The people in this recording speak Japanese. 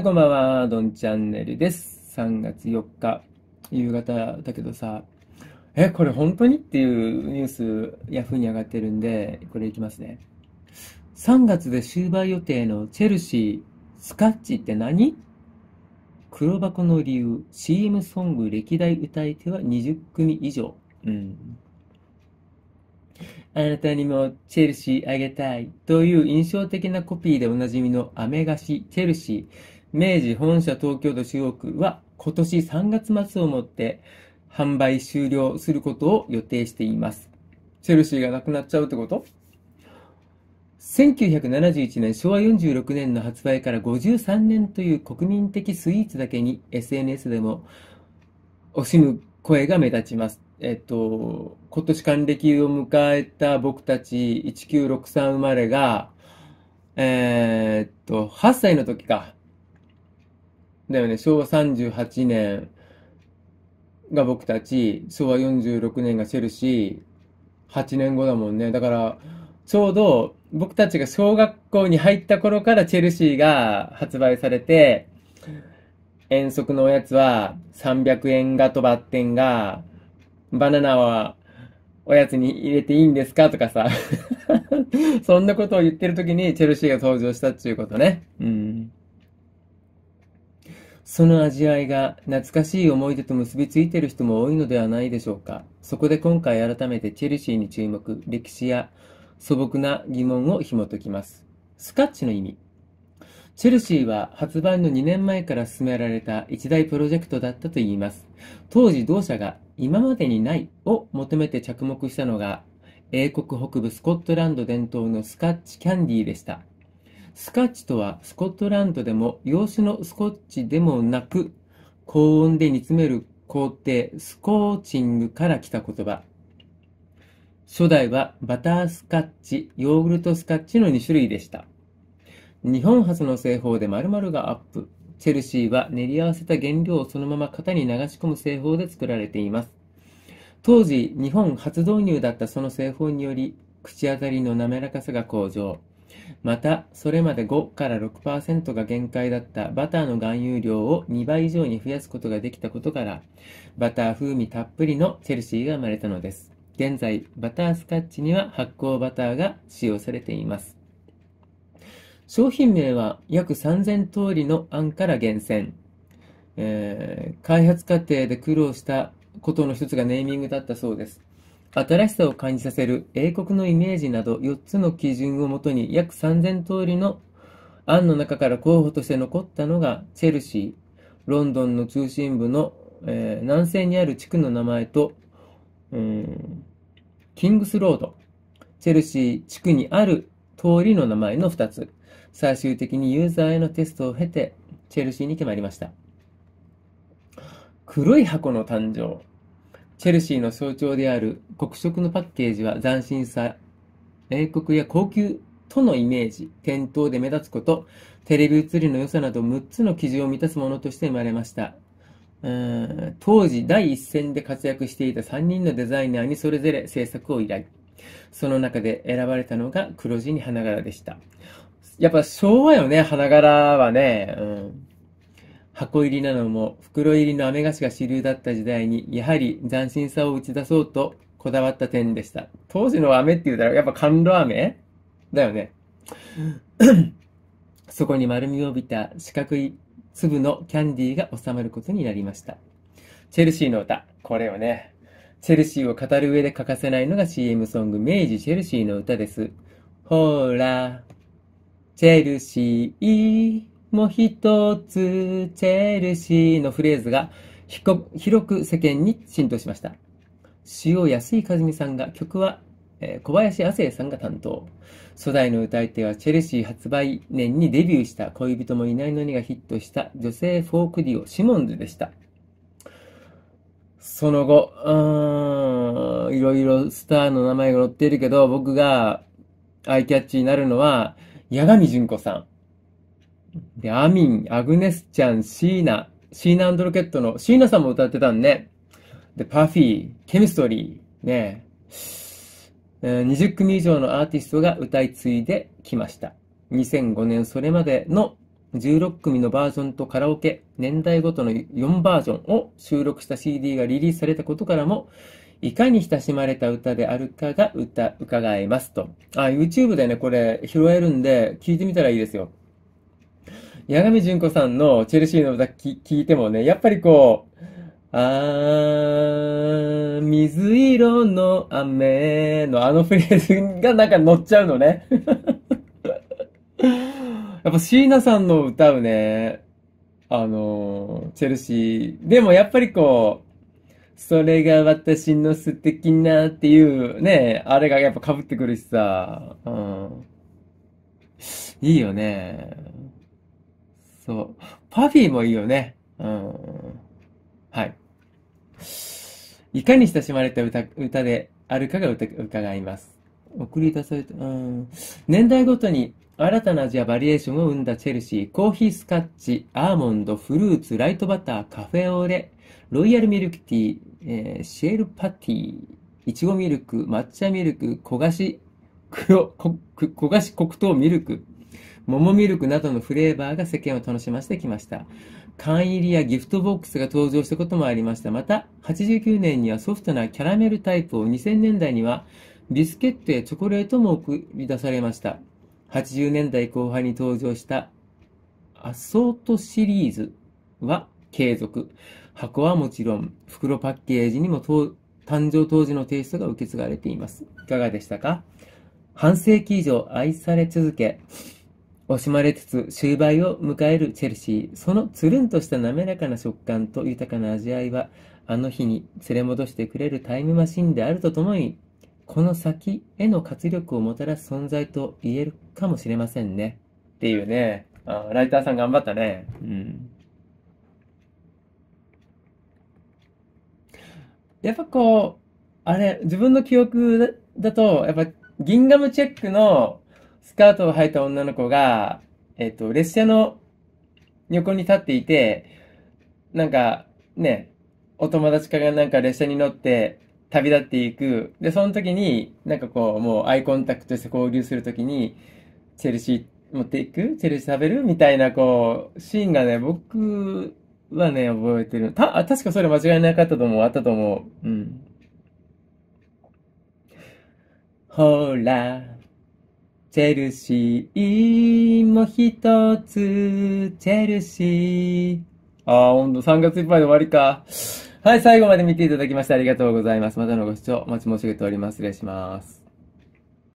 い、こんばんは、どんチャンネルです。3月4日、夕方だけどさ、え、これ本当にっていうニュース、ヤフーに上がってるんで、これいきますね。3月で終売予定のチェルシー、スカッチって何黒箱の理由、CM ソング歴代歌い手は20組以上。うん。あなたにもチェルシーあげたいという印象的なコピーでおなじみのアメガシ、チェルシー。明治本社東京都中央区は今年3月末をもって販売終了することを予定しています。チェルシーがなくなっちゃうってこと1971年昭和46年の発売から53年という国民的スイーツだけに SNS でも惜しむ声が目立ちます。えっと、今年還暦を迎えた僕たち1963生まれが、えー、っと、8歳の時か、だよね、昭和38年が僕たち、昭和46年がチェルシー、8年後だもんね。だから、ちょうど僕たちが小学校に入った頃からチェルシーが発売されて、遠足のおやつは300円がとバッテンが、バナナはおやつに入れていいんですかとかさ そんなことを言ってる時にチェルシーが登場したっていうことね。うん。その味わいが懐かしい思い出と結びついている人も多いのではないでしょうか。そこで今回改めてチェルシーに注目、歴史や素朴な疑問を紐解きます。スカッチの意味。チェルシーは発売の2年前から進められた一大プロジェクトだったといいます。当時同社が今までにないを求めて着目したのが英国北部スコットランド伝統のスカッチキャンディーでした。スカッチとはスコットランドでも洋酒のスコッチでもなく高温で煮詰める工程スコーチングから来た言葉初代はバタースカッチヨーグルトスカッチの2種類でした日本初の製法で〇〇がアップチェルシーは練り合わせた原料をそのまま型に流し込む製法で作られています当時日本初導入だったその製法により口当たりの滑らかさが向上また、それまで5から6%が限界だったバターの含有量を2倍以上に増やすことができたことから、バター風味たっぷりのチェルシーが生まれたのです。現在、バタースカッチには発酵バターが使用されています。商品名は約3000通りの案から厳選。えー、開発過程で苦労したことの一つがネーミングだったそうです。新しさを感じさせる英国のイメージなど4つの基準をもとに約3000通りの案の中から候補として残ったのがチェルシー、ロンドンの中心部の、えー、南西にある地区の名前と、うん、キングスロード、チェルシー地区にある通りの名前の2つ。最終的にユーザーへのテストを経て、チェルシーに決まりました。黒い箱の誕生。チェルシーの象徴である黒色のパッケージは斬新さ、英国や高級とのイメージ、店頭で目立つこと、テレビ映りの良さなど6つの基準を満たすものとして生まれました。うん当時第一線で活躍していた3人のデザイナーにそれぞれ制作を依頼。その中で選ばれたのが黒地に花柄でした。やっぱ昭和よね、花柄はね。うん箱入りなのも袋入りの飴菓子が主流だった時代に、やはり斬新さを打ち出そうとこだわった点でした。当時の飴って言うたら、やっぱ甘露飴だよね。そこに丸みを帯びた四角い粒のキャンディーが収まることになりました。チェルシーの歌。これをね、チェルシーを語る上で欠かせないのが CM ソング、明治チェルシーの歌です。ほーら、チェルシー。も一つチェルシーのフレーズが広く世間に浸透しました。塩安井和美さんが曲は小林亜生さんが担当初代の歌い手はチェルシー発売年にデビューした恋人もいないのにがヒットした女性フォークデュオシモンズでしたその後うーんいろいろスターの名前が載っているけど僕がアイキャッチになるのは八神純子さんで、アミン、アグネスちゃん、シーナ、シーナロケットのシーナさんも歌ってたんね。で、パフィー、ケミストリー、ねえ20組以上のアーティストが歌い継いできました。2005年それまでの16組のバージョンとカラオケ、年代ごとの4バージョンを収録した CD がリリースされたことからも、いかに親しまれた歌であるかが歌、伺えますと。あ、YouTube でね、これ拾えるんで、聞いてみたらいいですよ。柳波純子さんのチェルシーの歌聞いてもね、やっぱりこう、あー、水色の雨のあのフレーズがなんか乗っちゃうのね やっぱ椎名さんの歌うね、あの、チェルシー。でもやっぱりこう、それが私の素敵なっていうね、あれがやっぱ被ってくるしさ、うん。いいよね。そう。パフィーもいいよね。うん。はい。いかに親しまれた歌歌であるかが伺います。送り出された、うん。年代ごとに新たな味やバリエーションを生んだチェルシー、コーヒースカッチ、アーモンド、フルーツ、ライトバター、カフェオレ、ロイヤルミルクティー、えー、シェールパティいちごミルク、抹茶ミルク、焦がし、黒、こ、焦がし黒糖ミルク、桃ミルクなどのフレーバーが世間を楽しませてきました。缶入りやギフトボックスが登場したこともありました。また、89年にはソフトなキャラメルタイプを2000年代にはビスケットやチョコレートも送り出されました。80年代後半に登場したアソートシリーズは継続。箱はもちろん、袋パッケージにも誕生当時のテイストが受け継がれています。いかがでしたか半世紀以上愛され続け、惜しまれつつ終売を迎えるチェルシー。そのつるんとした滑らかな食感と豊かな味わいは、あの日に連れ戻してくれるタイムマシンであるとともに、この先への活力をもたらす存在と言えるかもしれませんね。っていうね。あライターさん頑張ったね。うん。やっぱこう、あれ、自分の記憶だと、やっぱギンガムチェックのスカートを履いた女の子が、えっと、列車の横に立っていて、なんか、ね、お友達からなんか列車に乗って旅立っていく。で、その時に、なんかこう、もうアイコンタクトして交流するときに、チェルシー持っていくチェルシー食べるみたいな、こう、シーンがね、僕はね、覚えてる。た、確かそれ間違いなかったと思う。あったと思う。うん。ほら、チェルシーも一つ、チェルシー。ああ、ほんと3月いっぱいで終わりか。はい、最後まで見ていただきましてありがとうございます。またのご視聴お待ち申し上げております。失礼します。